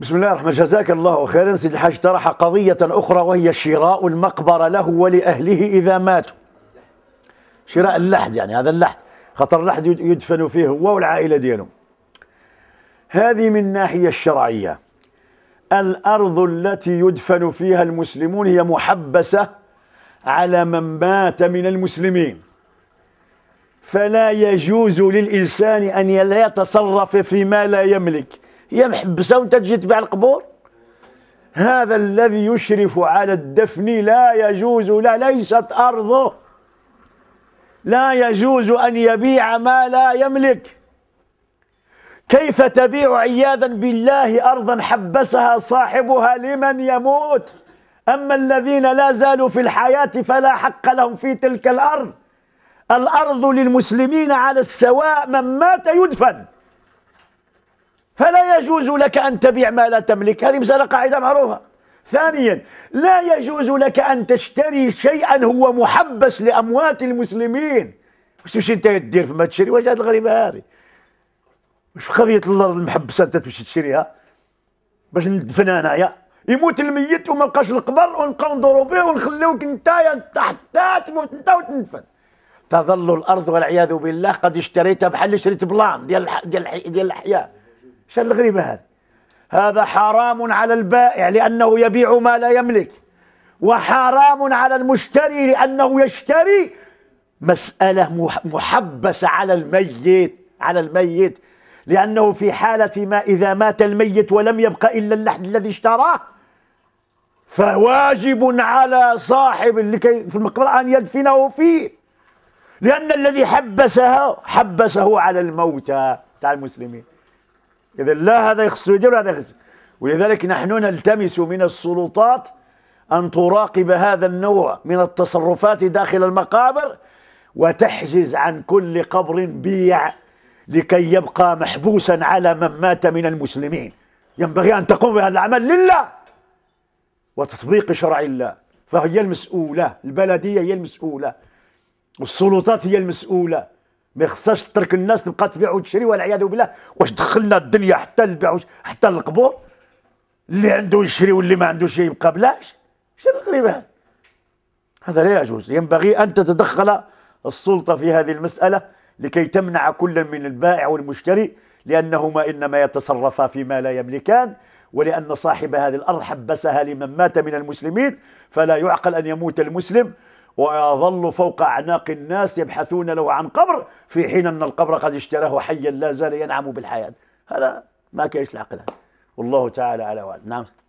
بسم الله الرحمن جزاك الله خيرا سيد الحاج طرح قضية أخرى وهي شراء المقبرة له ولأهله إذا ماتوا شراء اللحد يعني هذا اللحد خطر اللحد يدفن فيه هو والعائلة ديالهم هذه من الناحية الشرعية الأرض التي يدفن فيها المسلمون هي محبسة على من مات من المسلمين فلا يجوز للإنسان أن لا يتصرف فيما لا يملك هي محبسه وانت تجي تبيع القبور هذا الذي يشرف على الدفن لا يجوز لا ليست ارضه لا يجوز ان يبيع ما لا يملك كيف تبيع عياذا بالله ارضا حبسها صاحبها لمن يموت اما الذين لا زالوا في الحياه فلا حق لهم في تلك الارض الارض للمسلمين على السواء من مات يدفن يجوز لك أن تبيع ما لا تملك هذه مسألة قاعدة معروفة ثانيا لا يجوز لك أن تشتري شيئا هو محبس لأموات المسلمين واش تمشي أنت دير فما تشري واش هذه الغريبة هذه واش قضية الأرض المحبسة أنت تمشي تشريها باش ندفن أنايا يموت الميت وما بقاش القبر ونبقاو ندورو به ونخليوك انت حتى تموت انت وتندفن تظل الارض والعياذ بالله قد اشتريتها بحال اللي شريت بلان ديال ديال ديال الاحياء شال الغريبة هذه هذا حرام على البائع لأنه يبيع ما لا يملك وحرام على المشتري لأنه يشتري مسألة محبسة على الميت على الميت لأنه في حالة ما إذا مات الميت ولم يبقى إلا اللحم الذي اشتراه فواجب على صاحب لكي في المقبرة أن يدفنه فيه لأن الذي حبسها حبسه على الموتى تاع المسلمين إذا لا هذا يخص ولا هذا يخص ولذلك نحن نلتمس من السلطات أن تراقب هذا النوع من التصرفات داخل المقابر وتحجز عن كل قبر بيع لكي يبقى محبوسا على من مات من المسلمين ينبغي أن تقوم بهذا العمل لله وتطبيق شرع الله فهي المسؤولة البلدية هي المسؤولة والسلطات هي المسؤولة ما خصهاش ترك الناس تبقى تبيع وتشري والعياذ بالله واش دخلنا الدنيا حتى للبيع حتى للقبور اللي عنده يشري واللي ما عنده شيء يبقى بلاش شنو القريب هذا هذا لا يجوز ينبغي ان تتدخل السلطه في هذه المساله لكي تمنع كل من البائع والمشتري لانهما انما يتصرفا فيما لا يملكان ولأن صاحب هذه الأرض حبسها لمن مات من المسلمين فلا يعقل أن يموت المسلم ويظل فوق أعناق الناس يبحثون له عن قبر في حين أن القبر قد اشتراه حيا لا زال ينعم بالحياة هذا ما كاينش العقل والله تعالى على وعد نعم